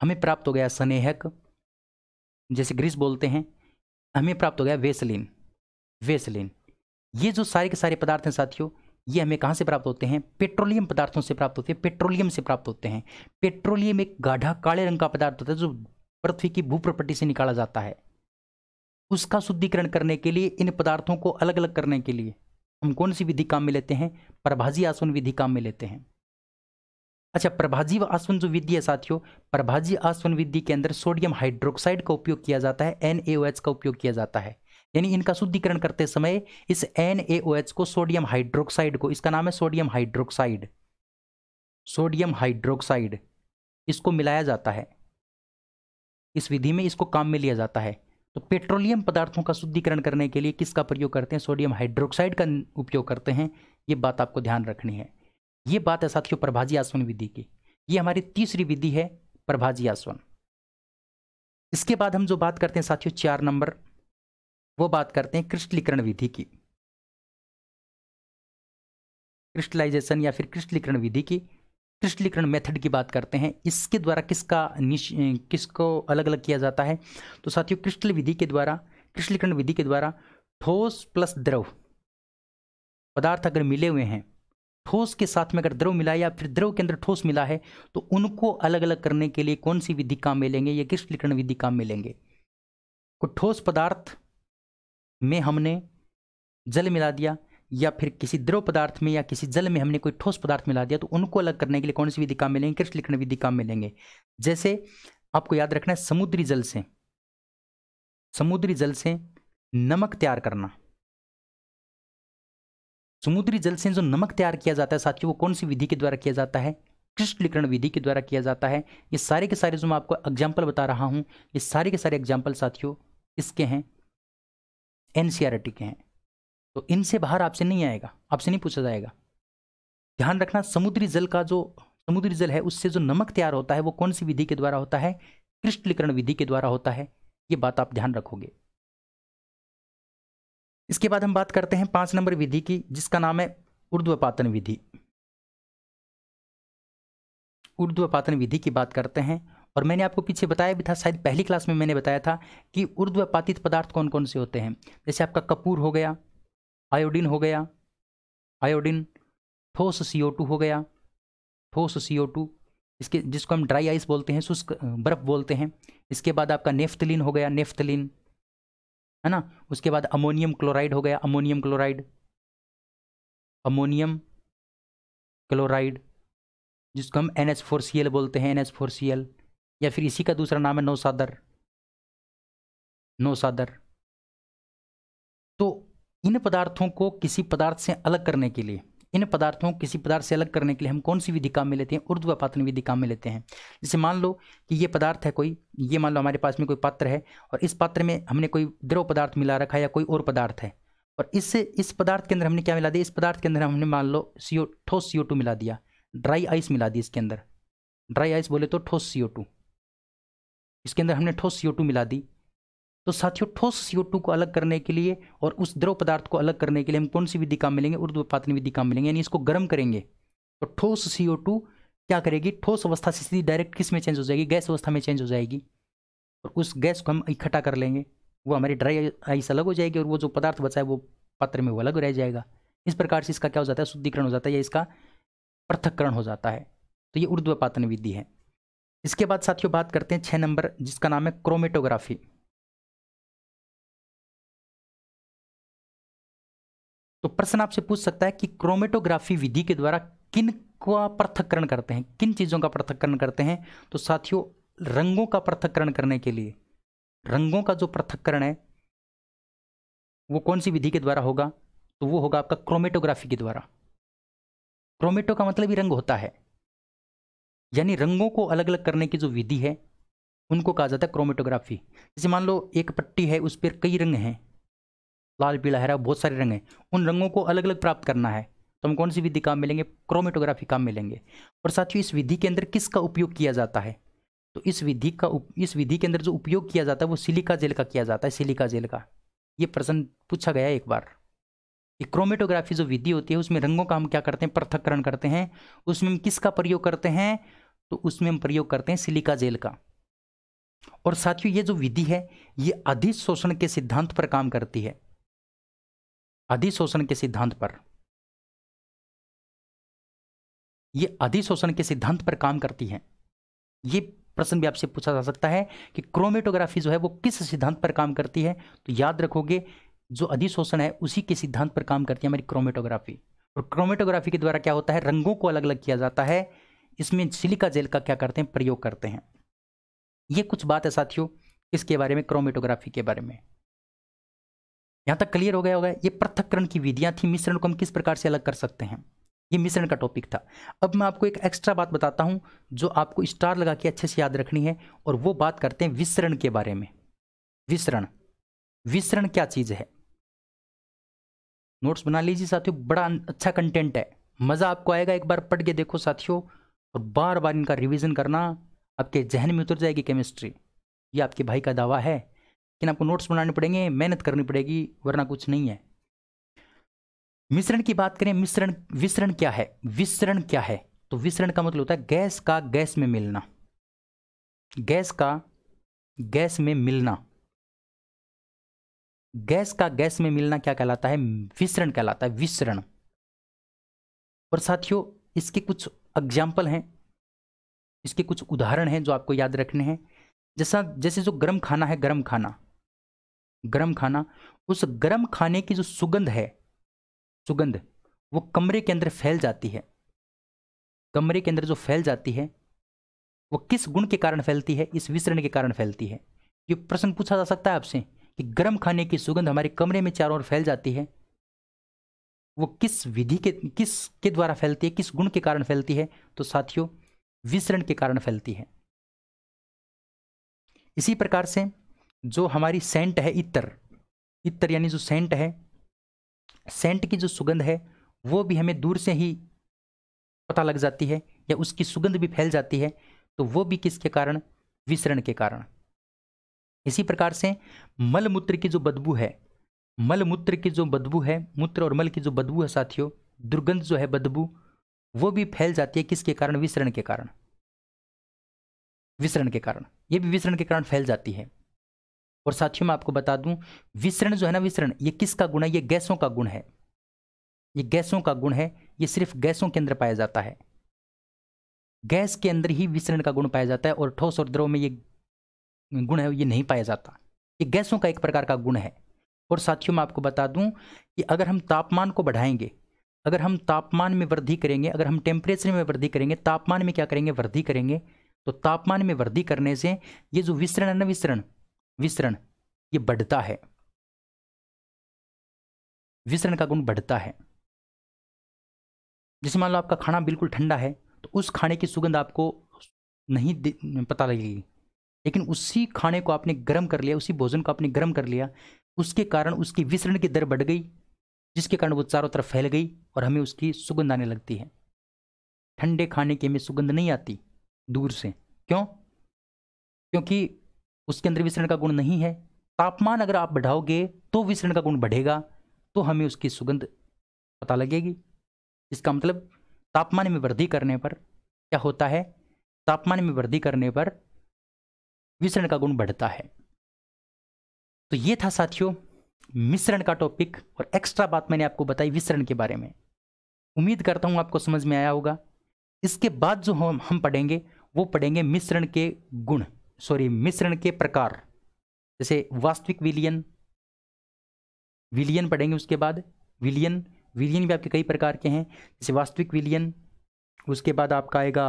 हमें प्राप्त हो गया स्नेहक जैसे ग्रीस बोलते हैं हमें प्राप्त हो गया वेसलिन वेसलिन ये जो सारे के सारे पदार्थ हैं साथियों ये हमें कहाँ से प्राप्त होते हैं पेट्रोलियम पदार्थों से प्राप्त होते हैं पेट्रोलियम से प्राप्त होते हैं पेट्रोलियम एक गाढ़ा काले रंग का पदार्थ होता है जो पृथ्वी की भूप्रपट्टी से निकाला जाता है उसका शुद्धिकरण करने के लिए इन पदार्थों को अलग अलग करने के लिए हम कौन सी विधि काम में लेते हैं प्रभाजी आसवन विधि काम में लेते हैं अच्छा प्रभाजीव आसवन जो विधि है साथियों प्रभाजी आसवन विधि के अंदर सोडियम हाइड्रोक्साइड का उपयोग किया जाता है एन का उपयोग किया जाता है यानी इनका शुद्धिकरण करते समय इस एन को सोडियम हाइड्रोक्साइड को इसका नाम है सोडियम हाइड्रोक्साइड सोडियम हाइड्रोक्साइड इसको मिलाया जाता है इस विधि में इसको काम में लिया जाता है तो पेट्रोलियम पदार्थों का शुद्धिकरण करने के लिए किसका प्रयोग करते हैं सोडियम हाइड्रोक्साइड का उपयोग करते हैं ये बात आपको ध्यान रखनी है ये बात है साथियों प्रभाजी आसवन विधि की ये हमारी तीसरी विधि है प्रभाजी आसवन इसके बाद हम जो बात करते हैं साथियों चार नंबर वो बात करते हैं क्रिस्टलीकरण विधि की क्रिस्टलाइजेशन या फिर क्रिस्टलीकरण विधि की क्रिस्टलीकरण मेथड की बात करते हैं इसके द्वारा किसका किसको अलग अलग किया जाता है तो साथियों क्रिस्टल विधि के द्वारा क्रिस्टलीकरण विधि के द्वारा ठोस प्लस द्रव पदार्थ अगर मिले हुए हैं ठोस के साथ में अगर द्रव मिला या फिर द्रव के अंदर ठोस मिला है तो उनको अलग अलग करने के लिए कौन सी विधि काम में लेंगे या किस लिखण विधि काम में लेंगे तो ठोस पदार्थ में हमने जल मिला दिया या फिर किसी द्रव पदार्थ में या किसी जल में हमने कोई ठोस पदार्थ मिला दिया तो उनको अलग करने के लिए कौन सी विधि काम मिलेंगे कृष्ण लिखण विधि काम मिलेंगे जैसे आपको याद रखना है समुद्री जल से समुद्री जल से नमक तैयार करना समुद्री जल से जो नमक तैयार किया जाता है साथियों वो कौन सी विधि के द्वारा किया जाता है क्रिस्टलीकरण विधि के द्वारा किया जाता है ये सारे के सारे जो मैं आपको एग्जाम्पल बता रहा हूँ ये सारे के सारे एग्जाम्पल साथियों इसके हैं एन के हैं तो इनसे बाहर आपसे नहीं आएगा आपसे नहीं पूछा जाएगा ध्यान रखना समुद्री जल का जो समुद्री जल है उससे जो नमक तैयार होता है वो कौन सी विधि के द्वारा होता है क्रिस्टलीकरण विधि के द्वारा होता है ये बात आप ध्यान रखोगे इसके बाद हम बात करते हैं पाँच नंबर विधि की जिसका नाम है उर्ध्वपातन विधि उर्ध्वपातन विधि की बात करते हैं और मैंने आपको पीछे बताया भी था शायद पहली क्लास में मैंने बताया था कि उर्ध्वपातित पदार्थ कौन कौन से होते हैं जैसे आपका कपूर हो गया आयोडीन हो गया आयोडीन ठोस सी हो गया ठोस सी इसके जिसको हम ड्राई आइस बोलते हैं शुष्क बर्फ़ बोलते हैं इसके बाद आपका नेफ्तलिन हो गया नेफ्तलिन है ना उसके बाद अमोनियम क्लोराइड हो गया अमोनियम क्लोराइड अमोनियम क्लोराइड जिसको हम N H four C L बोलते हैं N H four C L या फिर इसी का दूसरा नाम है नौसादर नौसादर तो इन पदार्थों को किसी पदार्थ से अलग करने के लिए इन पदार्थों को किसी पदार्थ से अलग करने के लिए हम कौन सी विधि काम में लेते हैं ऊर्ध्वपातन विधि काम में लेते हैं जैसे मान लो कि ये पदार्थ है कोई ये मान लो हमारे पास में कोई पात्र है और इस पात्र में हमने कोई द्रव पदार्थ मिला रखा है या कोई और पदार्थ है और इससे इस पदार्थ के अंदर हमने क्या मिला दिया इस पदार्थ के अंदर हमने मान लो सी ठोस सी मिला दिया ड्राई आइस मिला दी इसके अंदर ड्राई आइस बोले तो ठोस सी इसके अंदर हमने ठोस सी मिला दी तो साथियों ठोस सीओ टू को अलग करने के लिए और उस द्रव पदार्थ को अलग करने के लिए हम कौन सी विधि काम मिलेंगे ऊर्ध्वपातन विधि काम मिलेंगे यानी इसको गर्म करेंगे तो ठोस सीओ टू क्या करेगी ठोस अवस्था से सीधी डायरेक्ट किस में चेंज हो जाएगी गैस अवस्था में चेंज हो जाएगी और उस गैस को हम इकट्ठा कर लेंगे वो हमारी ड्राई आइस अलग हो जाएगी और वो जो पदार्थ बचा है वो पात्र में वो अलग रह जाएगा इस प्रकार से इसका क्या हो जाता है शुद्धिकरण हो जाता है या इसका पृथककरण हो जाता है तो ये उर्द्वपातन विधि है इसके बाद साथियों बात करते हैं छः नंबर जिसका नाम है क्रोमेटोग्राफी तो प्रश्न आपसे पूछ सकता है कि क्रोमेटोग्राफी विधि के द्वारा किन का पृथककरण करते हैं किन चीज़ों का पृथककरण करते हैं तो साथियों रंगों का पृथककरण करने के लिए रंगों का जो पृथककरण है वो कौन सी विधि के द्वारा होगा तो वो होगा आपका क्रोमेटोग्राफी के द्वारा क्रोमेटो का मतलब ही रंग होता है यानी रंगों को अलग अलग करने की जो विधि है उनको कहा जाता है क्रोमेटोग्राफी जैसे मान लो एक पट्टी है उस पर कई रंग हैं लाल पीला हरा बहुत सारे रंग हैं उन रंगों को अलग अलग प्राप्त करना है तो हम कौन सी विधि काम मिलेंगे क्रोमेटोग्राफी काम मिलेंगे और साथियों इस विधि के अंदर किसका उपयोग किया जाता है तो इस विधि का इस विधि के अंदर जो उपयोग किया जाता है वो सिलिका जेल का किया जाता है सिलिका जेल का ये प्रश्न पूछा गया एक बार क्रोमेटोग्राफी जो विधि होती है उसमें रंगों का हम क्या करते हैं पृथककरण करते हैं उसमें हम किसका प्रयोग करते हैं तो उसमें हम प्रयोग करते हैं सिलिका जेल का और साथियों ये जो विधि है ये अधिशोषण के सिद्धांत पर काम करती है अधिशोषण के सिद्धांत पर ये अधिशोषण के सिद्धांत पर काम करती है ये प्रश्न भी आपसे पूछा जा सकता है कि क्रोमेटोग्राफी जो है वो किस सिद्धांत पर काम करती है तो याद रखोगे जो अधिशोषण है उसी के सिद्धांत पर काम करती है हमारी क्रोमेटोग्राफी और क्रोमेटोग्राफी के द्वारा क्या होता है रंगों को अलग अलग किया जाता है इसमें सिलिका जेल का क्या करते हैं प्रयोग करते हैं ये कुछ बात है साथियों इसके बारे में क्रोमेटोग्राफी के बारे में यहाँ तक क्लियर हो गया होगा ये पृथककरण की विधियाँ थी मिश्रण को हम किस प्रकार से अलग कर सकते हैं ये मिश्रण का टॉपिक था अब मैं आपको एक एक्स्ट्रा बात बताता हूँ जो आपको स्टार लगा के अच्छे से याद रखनी है और वो बात करते हैं विसरण के बारे में विसरण विसरण क्या चीज़ है नोट्स बना लीजिए साथियों बड़ा अच्छा कंटेंट है मज़ा आपको आएगा एक बार पढ़ के देखो साथियों और बार बार इनका रिवीजन करना आपके जहन में उतर जाएगी केमिस्ट्री ये आपके भाई का दावा है लेकिन आपको नोट्स बनाने पड़ेंगे मेहनत करनी पड़ेगी वरना कुछ नहीं है मिश्रण की बात करें मिश्रण विसरण क्या है विसरण क्या है तो विसरण का मतलब होता है गैस का गैस में मिलना गैस का गैस में मिलना गैस का गैस में मिलना क्या कहलाता है विसरण कहलाता है विसरण और साथियों इसके कुछ एग्जाम्पल हैं इसके कुछ उदाहरण हैं जो आपको याद रखने हैं जैसा जैसे जो गर्म खाना है गर्म खाना गर्म खाना उस गर्म खाने की जो सुगंध है सुगंध वो कमरे के अंदर फैल जाती है कमरे के अंदर जो फैल जाती है वो किस गुण के कारण फैलती है इस विसरण के कारण फैलती है ये प्रश्न पूछा जा सकता है आपसे कि गर्म खाने की सुगंध हमारे कमरे में चारों ओर फैल जाती है वो किस विधि के किस के द्वारा फैलती है किस गुण के कारण फैलती है तो साथियों विसरण के कारण फैलती है इसी प्रकार से जो हमारी सेंट है इतर इतर यानी जो सेंट है सेंट की जो सुगंध है वो भी हमें दूर से ही पता लग जाती है या उसकी सुगंध भी फैल जाती है तो वो भी किसके कारण विसरण के कारण इसी प्रकार से मल मूत्र की जो बदबू है मल मूत्र की जो बदबू है मूत्र और मल की जो बदबू है साथियों दुर्गंध जो है बदबू वो भी फैल जाती है किसके कारण विसरण के कारण विसरण के कारण ये भी विसरण के कारण फैल जाती है और साथियों मैं आपको बता दूं विसरण जो है ना विसरण ये किसका गुण है ये गैसों का गुण है ये गैसों का गुण है ये सिर्फ गैसों के अंदर पाया जाता है गैस के अंदर ही विसरण का गुण पाया जाता है और ठोस और द्रव में ये गुण है ये नहीं पाया जाता ये गैसों का एक प्रकार का गुण है और साथियों मैं आपको बता दूं कि अगर हम तापमान को बढ़ाएंगे अगर हम तापमान में वृद्धि करेंगे अगर हम टेम्परेचर में वृद्धि करेंगे तापमान में क्या करेंगे वृद्धि करेंगे तो तापमान में वृद्धि करने से ये जो विसरण है ना विसरण विसरण ये बढ़ता है विसरण का गुण बढ़ता है जैसे मान लो आपका खाना बिल्कुल ठंडा है तो उस खाने की सुगंध आपको नहीं पता लगेगी लेकिन उसी खाने को आपने गर्म कर लिया उसी भोजन को आपने गर्म कर लिया उसके कारण उसकी विसरण की दर बढ़ गई जिसके कारण वो चारों तरफ फैल गई और हमें उसकी सुगंध आने लगती है ठंडे खाने की हमें सुगंध नहीं आती दूर से क्यों क्योंकि उसके अंदर विसरण का गुण नहीं है तापमान अगर आप बढ़ाओगे तो विसरण का गुण बढ़ेगा तो हमें उसकी सुगंध पता लगेगी इसका मतलब तापमान में वृद्धि करने पर क्या होता है तापमान में वृद्धि करने पर विसरण का गुण बढ़ता है तो ये था साथियों मिश्रण का टॉपिक और एक्स्ट्रा बात मैंने आपको बताई विसरण के बारे में उम्मीद करता हूं आपको समझ में आया होगा इसके बाद जो हम हम पढ़ेंगे वो पढ़ेंगे मिश्रण के गुण सॉरी मिश्रण के प्रकार जैसे वास्तविक विलियन विलियन पढ़ेंगे उसके बाद विलियन विलियन भी आपके कई प्रकार के हैं जैसे वास्तविक विलियन उसके बाद आपका आएगा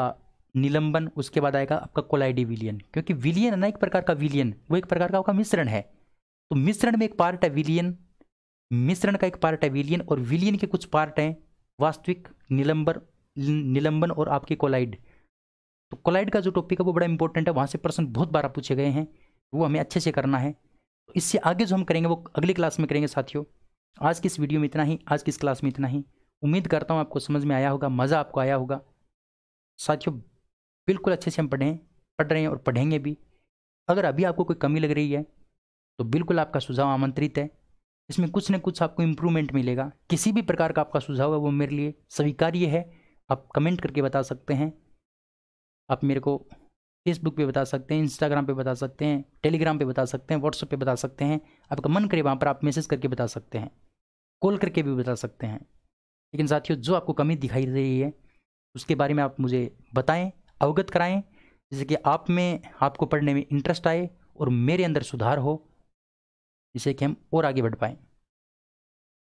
निलंबन उसके बाद आएगा आपका कोलाइडी विलियन क्योंकि विलियन है ना एक प्रकार का विलियन वो एक प्रकार का आपका मिश्रण है तो मिश्रण में एक पार्ट है विलियन मिश्रण का एक पार्ट है विलियन और विलियन के कुछ पार्ट हैं वास्तविक निलंबर निलंबन और आपके कोलाइड तो कोलाइड का जो टॉपिक है वो बड़ा इंपॉर्टेंट है वहाँ से प्रश्न बहुत बार पूछे गए हैं वो हमें अच्छे से करना है तो इससे आगे जो हम करेंगे वो अगली क्लास में करेंगे साथियों आज की इस वीडियो में इतना ही आज की इस क्लास में इतना ही उम्मीद करता हूँ आपको समझ में आया होगा मज़ा आपको आया होगा साथियों बिल्कुल अच्छे से हम पढ़ें पढ़ रहे हैं और पढ़ेंगे भी अगर अभी आपको कोई कमी लग रही है तो बिल्कुल आपका सुझाव आमंत्रित है इसमें कुछ न कुछ आपको इम्प्रूवमेंट मिलेगा किसी भी प्रकार का आपका सुझाव है वो मेरे लिए स्वीकार्य है आप कमेंट करके बता सकते हैं आप मेरे को फेसबुक पे बता सकते हैं इंस्टाग्राम पे बता सकते हैं टेलीग्राम पे बता सकते हैं व्हाट्सएप पे बता सकते हैं आपका मन करे वहाँ पर आप मैसेज करके बता सकते हैं कॉल करके भी बता सकते हैं लेकिन साथियों जो आपको कमी दिखाई दे रही है उसके बारे में आप मुझे बताएं अवगत कराएं जैसे कि आप में आपको पढ़ने में इंटरेस्ट आए और मेरे अंदर सुधार हो जिससे कि हम और आगे बढ़ पाएँ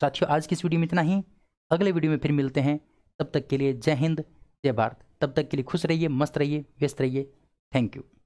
साथियों आज की इस वीडियो में इतना ही अगले वीडियो में फिर मिलते हैं तब तक के लिए जय हिंद जय भारत तब तक के लिए खुश रहिए मस्त रहिए व्यस्त रहिए थैंक यू